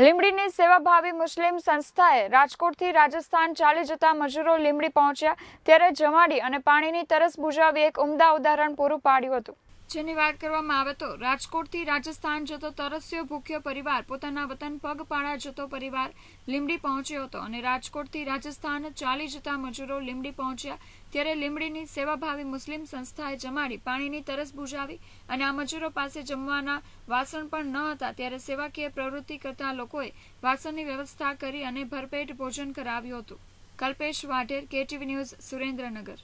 લીમડીની સેવાભાવી મુસ્લિમ સંસ્થાએ રાજકોટથી રાજસ્થાન ચાલી જતા મજૂરો લીમડી પહોંચ્યા ત્યારે જમાડી અને પાણીની તરસ બુજાવી એક ઉમદા ઉદાહરણ પૂરું પાડ્યું હતું જેની વાત કરવામાં આવે તો રાજકોટથી રાજસ્થાન જતો તરસ્યો ભૂખ્યો પરિવાર પોતાના વતન પગપાળા જતો પરિવાર લીમડી પહોંચ્યો હતો અને રાજકોટથી રાજસ્થાન ચાલી જતા મજૂરો લીમડી પહોંચ્યા ત્યારે લીમડીની સેવાભાવી મુસ્લિમ સંસ્થાએ જમાડી પાણીની તરસ બુજાવી અને આ મજૂરો પાસે જમવાના વાસણ પણ ન હતા ત્યારે સેવાકીય પ્રવૃત્તિ કરતા લોકોએ વાસણની વ્યવસ્થા કરી અને ભરપેટ ભોજન કરાવ્યું હતું કલ્પેશ વાઢેર કેટીવી ન્યૂઝ સુરેન્દ્રનગર